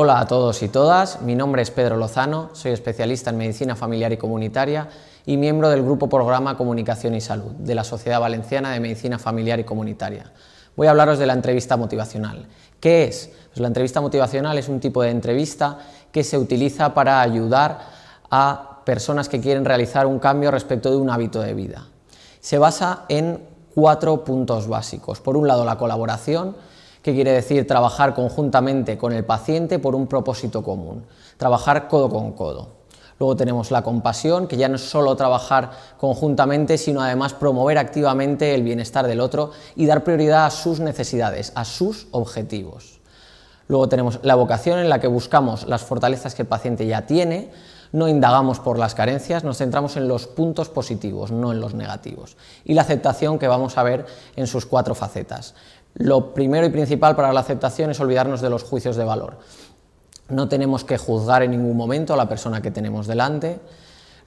Hola a todos y todas, mi nombre es Pedro Lozano, soy especialista en medicina familiar y comunitaria y miembro del Grupo Programa Comunicación y Salud de la Sociedad Valenciana de Medicina Familiar y Comunitaria. Voy a hablaros de la entrevista motivacional. ¿Qué es? Pues la entrevista motivacional es un tipo de entrevista que se utiliza para ayudar a personas que quieren realizar un cambio respecto de un hábito de vida. Se basa en cuatro puntos básicos. Por un lado, la colaboración, ¿Qué quiere decir trabajar conjuntamente con el paciente por un propósito común? Trabajar codo con codo. Luego tenemos la compasión, que ya no es solo trabajar conjuntamente, sino además promover activamente el bienestar del otro y dar prioridad a sus necesidades, a sus objetivos. Luego tenemos la vocación en la que buscamos las fortalezas que el paciente ya tiene, no indagamos por las carencias, nos centramos en los puntos positivos, no en los negativos. Y la aceptación que vamos a ver en sus cuatro facetas. Lo primero y principal para la aceptación es olvidarnos de los juicios de valor. No tenemos que juzgar en ningún momento a la persona que tenemos delante.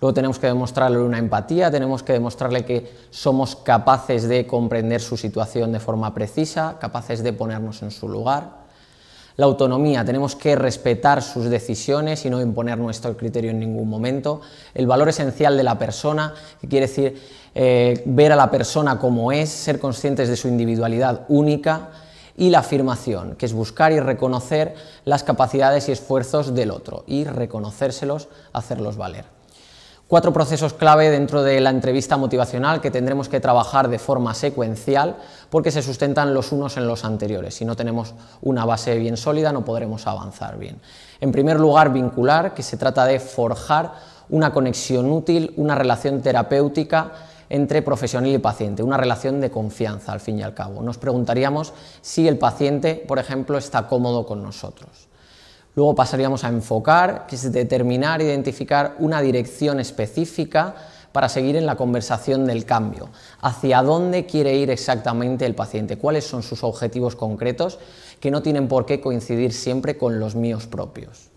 Luego tenemos que demostrarle una empatía, tenemos que demostrarle que somos capaces de comprender su situación de forma precisa, capaces de ponernos en su lugar la autonomía, tenemos que respetar sus decisiones y no imponer nuestro criterio en ningún momento, el valor esencial de la persona, que quiere decir eh, ver a la persona como es, ser conscientes de su individualidad única, y la afirmación, que es buscar y reconocer las capacidades y esfuerzos del otro y reconocérselos, hacerlos valer cuatro procesos clave dentro de la entrevista motivacional que tendremos que trabajar de forma secuencial porque se sustentan los unos en los anteriores. Si no tenemos una base bien sólida no podremos avanzar bien. En primer lugar, vincular, que se trata de forjar una conexión útil, una relación terapéutica entre profesional y paciente, una relación de confianza al fin y al cabo. Nos preguntaríamos si el paciente, por ejemplo, está cómodo con nosotros. Luego pasaríamos a enfocar, que es determinar, identificar una dirección específica para seguir en la conversación del cambio, hacia dónde quiere ir exactamente el paciente, cuáles son sus objetivos concretos que no tienen por qué coincidir siempre con los míos propios.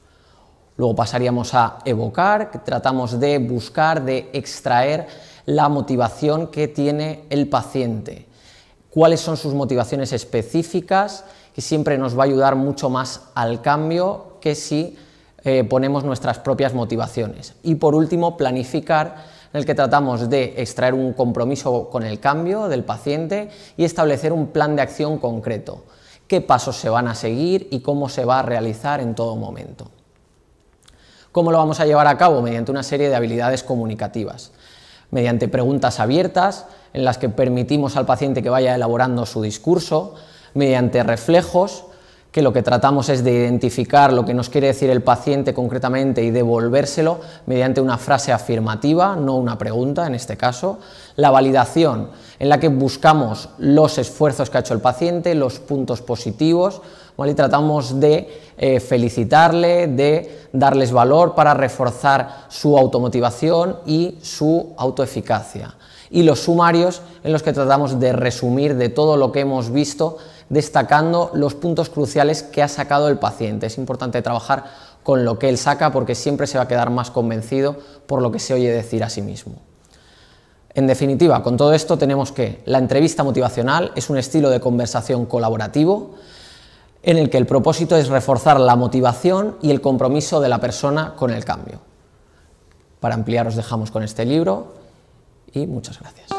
Luego pasaríamos a evocar, que tratamos de buscar, de extraer la motivación que tiene el paciente cuáles son sus motivaciones específicas, que siempre nos va a ayudar mucho más al cambio que si eh, ponemos nuestras propias motivaciones. Y por último, planificar, en el que tratamos de extraer un compromiso con el cambio del paciente y establecer un plan de acción concreto, qué pasos se van a seguir y cómo se va a realizar en todo momento. ¿Cómo lo vamos a llevar a cabo? Mediante una serie de habilidades comunicativas mediante preguntas abiertas en las que permitimos al paciente que vaya elaborando su discurso, mediante reflejos, que lo que tratamos es de identificar lo que nos quiere decir el paciente concretamente y devolvérselo mediante una frase afirmativa, no una pregunta en este caso. La validación, en la que buscamos los esfuerzos que ha hecho el paciente, los puntos positivos, y tratamos de eh, felicitarle, de darles valor para reforzar su automotivación y su autoeficacia. Y los sumarios en los que tratamos de resumir de todo lo que hemos visto destacando los puntos cruciales que ha sacado el paciente. Es importante trabajar con lo que él saca porque siempre se va a quedar más convencido por lo que se oye decir a sí mismo. En definitiva, con todo esto tenemos que la entrevista motivacional es un estilo de conversación colaborativo en el que el propósito es reforzar la motivación y el compromiso de la persona con el cambio. Para ampliar os dejamos con este libro y muchas gracias.